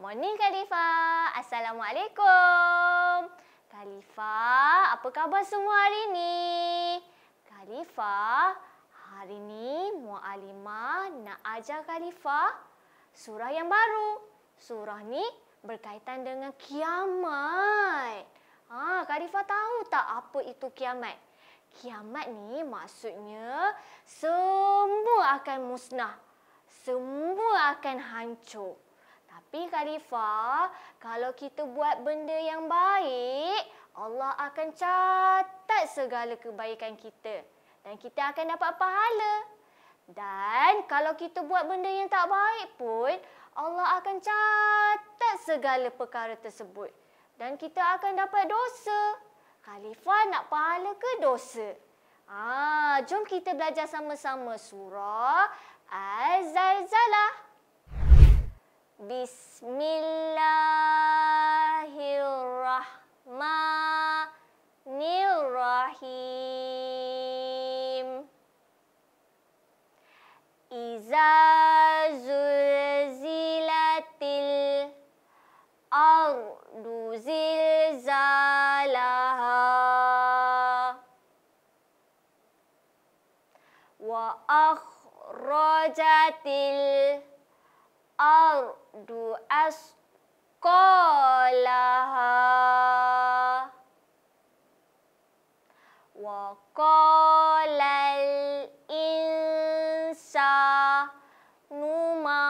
Morning Khalifa, Assalamualaikum. Khalifa. apa khabar semua hari ni? Khalifa, hari ni Mu'alimah nak ajar Khalifa surah yang baru. Surah ni berkaitan dengan kiamat. Ha, Khalifa tahu tak apa itu kiamat? Kiamat ni maksudnya semua akan musnah. Semua akan hancur. Tapi Khalifah, kalau kita buat benda yang baik, Allah akan catat segala kebaikan kita. Dan kita akan dapat pahala. Dan kalau kita buat benda yang tak baik pun, Allah akan catat segala perkara tersebut. Dan kita akan dapat dosa. Khalifah nak pahala ke dosa? Ah, jom kita belajar sama-sama surah Azza. Bismillahirrahmanirrahim. Iza zulzilatil ardu zilzalaha. Wa akhrajatil ardu asqalaha wa qala al insa numa